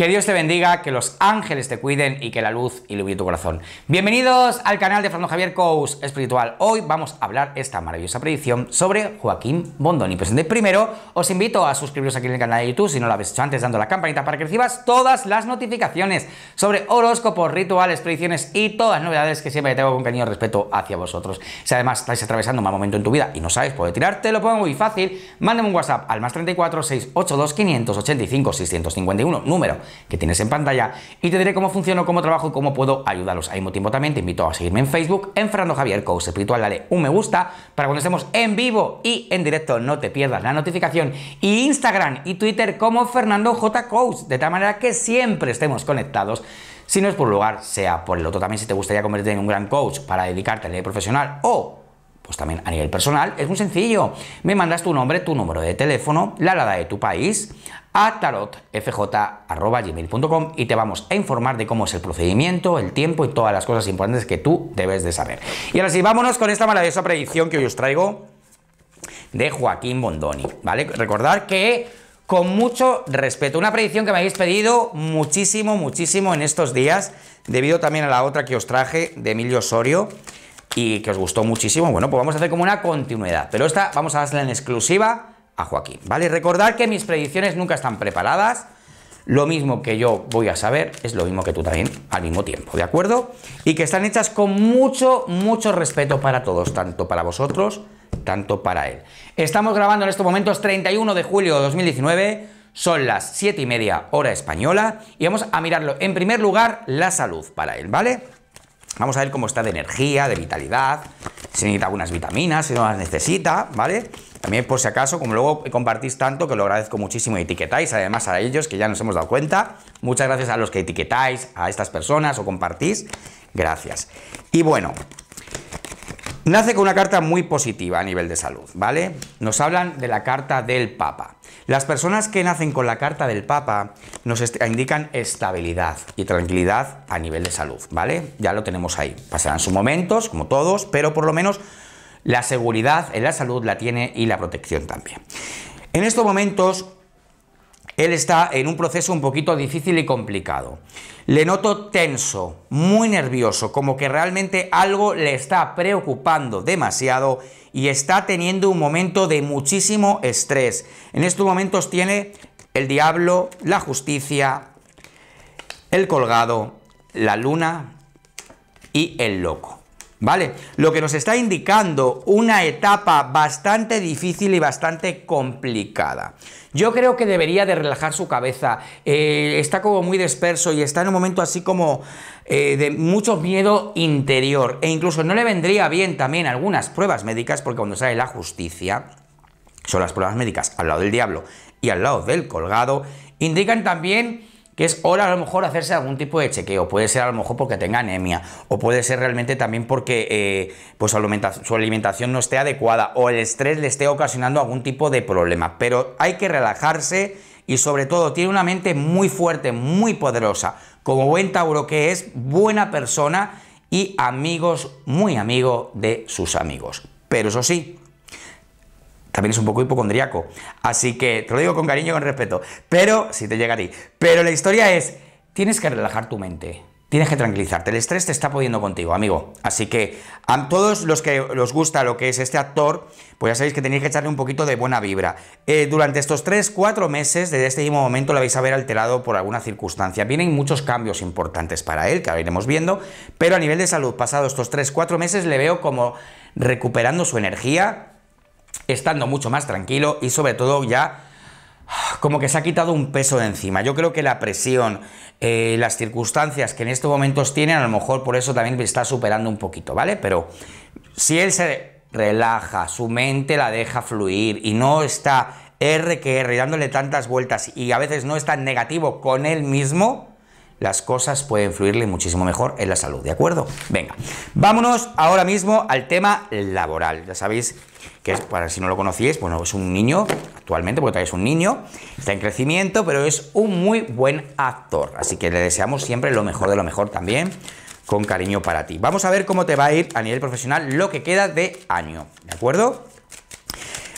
Que Dios te bendiga, que los ángeles te cuiden y que la luz ilumine tu corazón. Bienvenidos al canal de Fernando Javier Cous Espiritual. Hoy vamos a hablar esta maravillosa predicción sobre Joaquín Bondoni. Presente primero, os invito a suscribiros aquí en el canal de YouTube si no lo habéis hecho antes, dando la campanita para que recibas todas las notificaciones sobre horóscopos, rituales, predicciones y todas las novedades que siempre tengo con cariño y respeto hacia vosotros. Si además estáis atravesando un mal momento en tu vida y no sabes por tirarte, lo pongo muy fácil. Mándame un WhatsApp al más 34 682 585 651, número que tienes en pantalla y te diré cómo funciono, cómo trabajo y cómo puedo ayudarlos. Al mismo también te invito a seguirme en Facebook, en Fernando Javier Coach Espiritual, dale un me gusta para cuando estemos en vivo y en directo no te pierdas la notificación y Instagram y Twitter como Fernando J Coach, de tal manera que siempre estemos conectados. Si no es por un lugar, sea por el otro. También si te gustaría convertirte en un gran coach para dedicarte la ley profesional o pues también a nivel personal, es muy sencillo. Me mandas tu nombre, tu número de teléfono, la alada de tu país a tarotfj.gmail.com y te vamos a informar de cómo es el procedimiento, el tiempo y todas las cosas importantes que tú debes de saber. Y ahora sí, vámonos con esta maravillosa predicción que hoy os traigo de Joaquín Bondoni, ¿vale? Recordar que con mucho respeto, una predicción que me habéis pedido muchísimo, muchísimo en estos días, debido también a la otra que os traje de Emilio Osorio, y que os gustó muchísimo, bueno, pues vamos a hacer como una continuidad. Pero esta vamos a hacerla en exclusiva a Joaquín, ¿vale? Recordad que mis predicciones nunca están preparadas. Lo mismo que yo voy a saber es lo mismo que tú también al mismo tiempo, ¿de acuerdo? Y que están hechas con mucho, mucho respeto para todos, tanto para vosotros, tanto para él. Estamos grabando en estos momentos 31 de julio de 2019, son las 7 y media hora española, y vamos a mirarlo en primer lugar la salud para él, ¿vale? Vamos a ver cómo está de energía, de vitalidad, si necesita algunas vitaminas, si no las necesita, ¿vale? También por si acaso, como luego compartís tanto, que lo agradezco muchísimo y etiquetáis, además a ellos que ya nos hemos dado cuenta. Muchas gracias a los que etiquetáis, a estas personas o compartís. Gracias. Y bueno, Nace con una carta muy positiva a nivel de salud, ¿vale? Nos hablan de la carta del Papa. Las personas que nacen con la carta del Papa nos indican estabilidad y tranquilidad a nivel de salud, ¿vale? Ya lo tenemos ahí. Pasarán sus momentos, como todos, pero por lo menos la seguridad en la salud la tiene y la protección también. En estos momentos él está en un proceso un poquito difícil y complicado. Le noto tenso, muy nervioso, como que realmente algo le está preocupando demasiado y está teniendo un momento de muchísimo estrés. En estos momentos tiene el diablo, la justicia, el colgado, la luna y el loco. ¿vale? Lo que nos está indicando una etapa bastante difícil y bastante complicada. Yo creo que debería de relajar su cabeza, eh, está como muy disperso y está en un momento así como eh, de mucho miedo interior e incluso no le vendría bien también algunas pruebas médicas porque cuando sale la justicia, son las pruebas médicas al lado del diablo y al lado del colgado, indican también que es hora a lo mejor hacerse algún tipo de chequeo. Puede ser a lo mejor porque tenga anemia, o puede ser realmente también porque eh, pues su, alimentación, su alimentación no esté adecuada, o el estrés le esté ocasionando algún tipo de problema. Pero hay que relajarse y sobre todo tiene una mente muy fuerte, muy poderosa. Como buen Tauro que es, buena persona y amigos, muy amigo de sus amigos. Pero eso sí, también es un poco hipocondriaco. Así que te lo digo con cariño y con respeto. Pero, si te llega a ti. Pero la historia es, tienes que relajar tu mente. Tienes que tranquilizarte. El estrés te está pudiendo contigo, amigo. Así que a todos los que os gusta lo que es este actor, pues ya sabéis que tenéis que echarle un poquito de buena vibra. Eh, durante estos 3-4 meses, desde este mismo momento, lo vais a ver alterado por alguna circunstancia. Vienen muchos cambios importantes para él, que ahora iremos viendo, pero a nivel de salud, pasado estos 3-4 meses, le veo como recuperando su energía, estando mucho más tranquilo y sobre todo ya como que se ha quitado un peso de encima. Yo creo que la presión, eh, las circunstancias que en estos momentos tienen, a lo mejor por eso también está superando un poquito, ¿vale? Pero si él se relaja, su mente la deja fluir y no está R que R dándole tantas vueltas y a veces no está negativo con él mismo, las cosas pueden fluirle muchísimo mejor en la salud, ¿de acuerdo? Venga, vámonos ahora mismo al tema laboral. Ya sabéis que es, para si no lo conocíais, bueno, es un niño, actualmente, porque todavía es un niño, está en crecimiento, pero es un muy buen actor. Así que le deseamos siempre lo mejor de lo mejor también, con cariño para ti. Vamos a ver cómo te va a ir a nivel profesional lo que queda de año, ¿de acuerdo?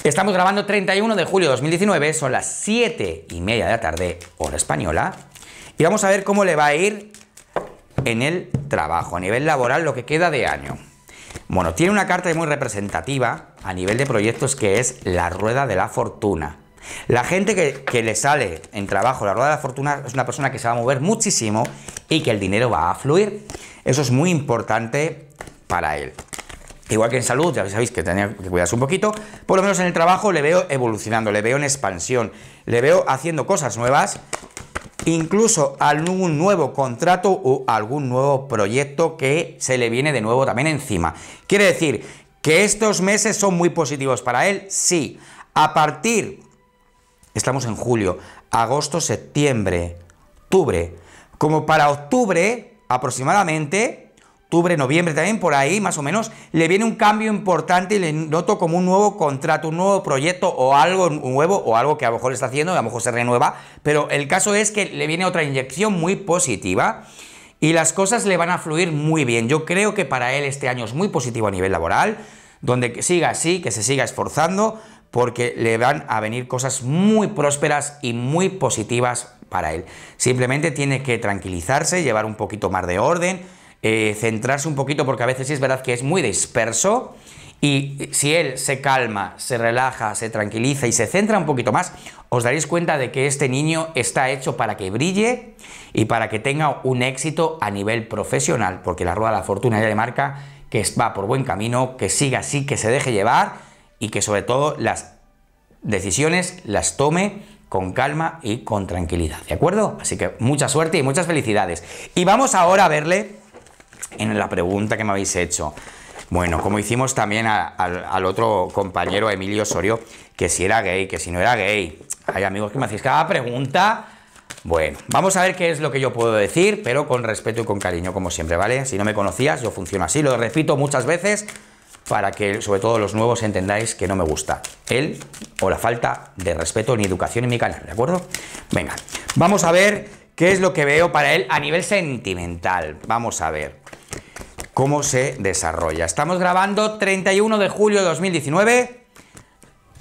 Estamos grabando 31 de julio de 2019, son las 7 y media de la tarde, hora española. Y vamos a ver cómo le va a ir en el trabajo, a nivel laboral, lo que queda de año. Bueno, tiene una carta muy representativa a nivel de proyectos que es la rueda de la fortuna. La gente que, le sale en trabajo la rueda de la fortuna es una persona que se va a mover muchísimo y que el dinero va a fluir. Eso es muy importante para él. Igual que en salud, ya sabéis que tenía que cuidarse un poquito, por lo menos en el trabajo le veo evolucionando, le veo en expansión, le veo haciendo cosas nuevas incluso algún nuevo contrato o algún nuevo proyecto que se le viene de nuevo también encima. Quiere decir que estos meses son muy positivos para él, sí. A partir, estamos en julio, agosto, septiembre, octubre, como para octubre aproximadamente, octubre, noviembre también, por ahí más o menos, le viene un cambio importante y le noto como un nuevo contrato, un nuevo proyecto o algo nuevo o algo que a lo mejor está haciendo, a lo mejor se renueva, pero el caso es que le viene otra inyección muy positiva y las cosas le van a fluir muy bien. Yo creo que para él este año es muy positivo a nivel laboral, donde siga así, que se siga esforzando, porque le van a venir cosas muy prósperas y muy positivas para él. Simplemente tiene que tranquilizarse, llevar un poquito más de orden, eh, centrarse un poquito porque a veces sí es verdad que es muy disperso y si él se calma, se relaja, se tranquiliza y se centra un poquito más, os daréis cuenta de que este niño está hecho para que brille y para que tenga un éxito a nivel profesional, porque la rueda de la fortuna ya le marca que va por buen camino, que siga así, que se deje llevar y que sobre todo las decisiones las tome con calma y con tranquilidad, ¿de acuerdo? Así que mucha suerte y muchas felicidades. Y vamos ahora a verle en la pregunta que me habéis hecho. Bueno, como hicimos también al otro compañero Emilio Osorio, que si era gay, que si no era gay. Hay amigos que me hacéis cada pregunta. Bueno, vamos a ver qué es lo que yo puedo decir, pero con respeto y con cariño, como siempre, ¿vale? Si no me conocías, yo funciono así, lo repito muchas veces para que, sobre todo los nuevos, entendáis que no me gusta él o la falta de respeto ni educación en mi canal, ¿de acuerdo? Venga, vamos a ver ¿Qué es lo que veo para él a nivel sentimental? Vamos a ver cómo se desarrolla. Estamos grabando 31 de julio de 2019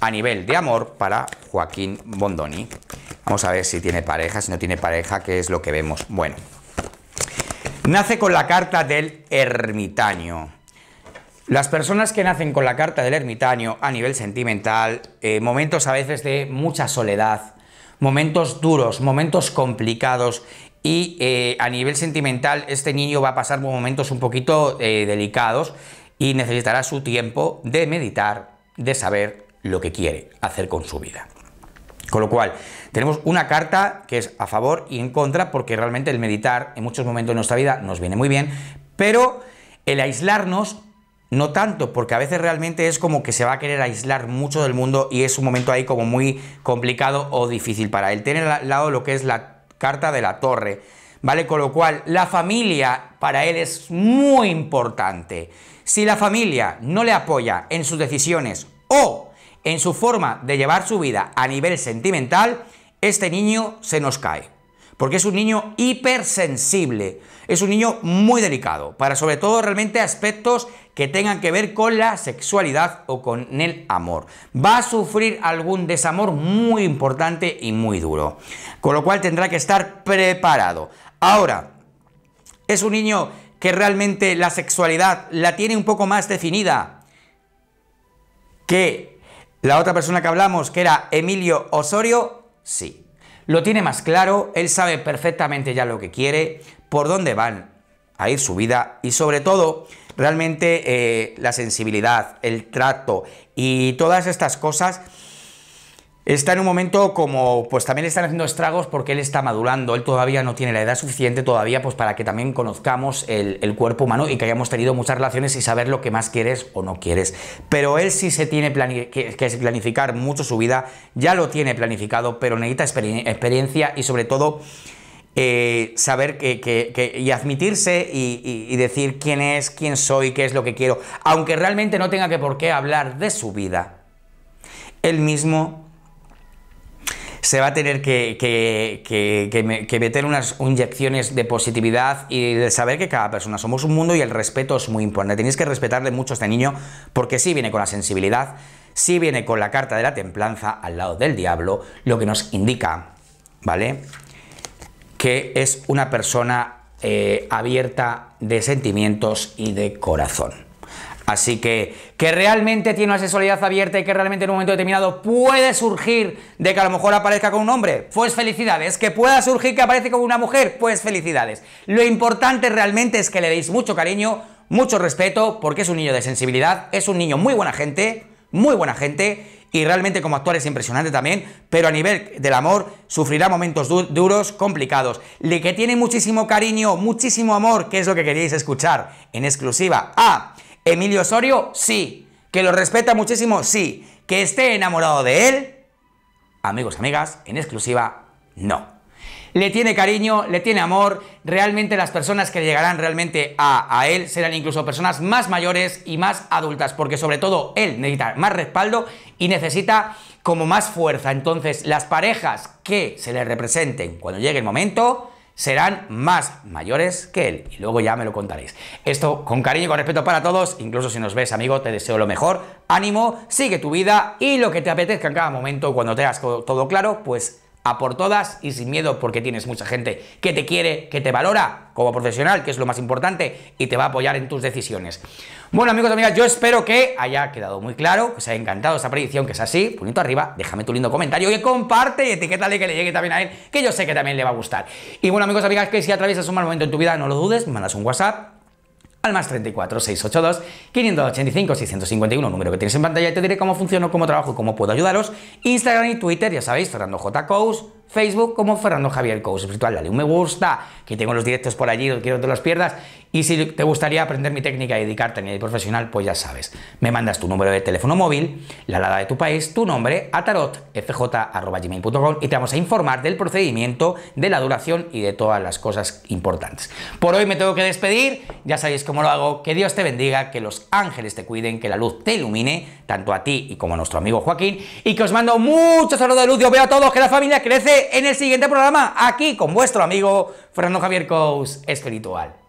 a nivel de amor para Joaquín Bondoni. Vamos a ver si tiene pareja, si no tiene pareja, qué es lo que vemos. Bueno, nace con la carta del ermitaño. Las personas que nacen con la carta del ermitaño a nivel sentimental, eh, momentos a veces de mucha soledad, momentos duros, momentos complicados y eh, a nivel sentimental este niño va a pasar momentos un poquito eh, delicados y necesitará su tiempo de meditar, de saber lo que quiere hacer con su vida. Con lo cual, tenemos una carta que es a favor y en contra, porque realmente el meditar en muchos momentos de nuestra vida nos viene muy bien, pero el aislarnos no tanto, porque a veces realmente es como que se va a querer aislar mucho del mundo y es un momento ahí como muy complicado o difícil para él. Tiene al lado lo que es la carta de la torre, ¿vale? Con lo cual, la familia para él es muy importante. Si la familia no le apoya en sus decisiones o en su forma de llevar su vida a nivel sentimental, este niño se nos cae. Porque es un niño hipersensible, es un niño muy delicado, para sobre todo realmente aspectos que tengan que ver con la sexualidad o con el amor. Va a sufrir algún desamor muy importante y muy duro, con lo cual tendrá que estar preparado. Ahora, es un niño que realmente la sexualidad la tiene un poco más definida que la otra persona que hablamos, que era Emilio Osorio, sí. Lo tiene más claro, él sabe perfectamente ya lo que quiere, por dónde van a ir su vida y sobre todo realmente eh, la sensibilidad, el trato y todas estas cosas está en un momento como pues también están haciendo estragos porque él está madurando, él todavía no tiene la edad suficiente todavía pues para que también conozcamos el, cuerpo humano y que hayamos tenido muchas relaciones y saber lo que más quieres o no quieres. Pero él sí se tiene que, planificar mucho su vida, ya lo tiene planificado, pero necesita experiencia y sobre todo eh, saber que, y admitirse y, decir quién es, quién soy, qué es lo que quiero, aunque realmente no tenga que por qué hablar de su vida. Él mismo se va a tener que, meter unas inyecciones de positividad y de saber que cada persona somos un mundo y el respeto es muy importante. Tenéis que respetarle mucho a este niño porque sí viene con la sensibilidad, sí viene con la carta de la templanza al lado del diablo, lo que nos indica, ¿vale? que es una persona eh, abierta de sentimientos y de corazón. Así que que realmente tiene una sexualidad abierta y que realmente en un momento determinado puede surgir de que a lo mejor aparezca con un hombre, pues felicidades. Que pueda surgir que aparece con una mujer, pues felicidades. Lo importante realmente es que le deis mucho cariño, mucho respeto, porque es un niño de sensibilidad, es un niño muy buena gente, muy buena gente y realmente como actor es impresionante también, pero a nivel del amor sufrirá momentos duros, complicados. Le que tiene muchísimo cariño, muchísimo amor, que es lo que queríais escuchar en exclusiva. A. Emilio Osorio, sí. Que lo respeta muchísimo, sí. Que esté enamorado de él, amigos, amigas, en exclusiva, no le tiene cariño, le tiene amor, realmente las personas que llegarán realmente a, él serán incluso personas más mayores y más adultas, porque sobre todo él necesita más respaldo y necesita como más fuerza. Entonces las parejas que se le representen cuando llegue el momento serán más mayores que él. Y luego ya me lo contaréis. Esto con cariño y con respeto para todos. Incluso si nos ves, amigo, te deseo lo mejor. Ánimo, sigue tu vida y lo que te apetezca en cada momento. Cuando tengas todo claro, pues a por todas y sin miedo porque tienes mucha gente que te quiere, que te valora como profesional, que es lo más importante, y te va a apoyar en tus decisiones. Bueno amigos y amigas, yo espero que haya quedado muy claro, que os haya encantado esa predicción, que es así, pulito arriba, déjame tu lindo comentario y comparte y etiquétale que le llegue también a él, que yo sé que también le va a gustar. Y bueno amigos y amigas, que si atraviesas un mal momento en tu vida, no lo dudes, me mandas un WhatsApp al más 34 682 585 651, número que tienes en pantalla, y te diré cómo funciono, cómo trabajo, cómo puedo ayudaros. Instagram y Twitter, ya sabéis, tratando J. Facebook como Fernando Javier Coach Espiritual, Dale un me gusta, que tengo los directos por allí, no quiero que te los pierdas. Y si te gustaría aprender mi técnica y dedicarte a nivel profesional, pues ya sabes, me mandas tu número de teléfono móvil, la lada de tu país, tu nombre a tarotfj.gmail.com y te vamos a informar del procedimiento, de la duración y de todas las cosas importantes. Por hoy me tengo que despedir, ya sabéis cómo lo hago, que Dios te bendiga, que los ángeles te cuiden, que la luz te ilumine, tanto a ti y como a nuestro amigo Joaquín, y que os mando muchos saludos de luz, yo veo a todos, que la familia crece en el siguiente programa, aquí con vuestro amigo Fernando Javier Cous Espiritual.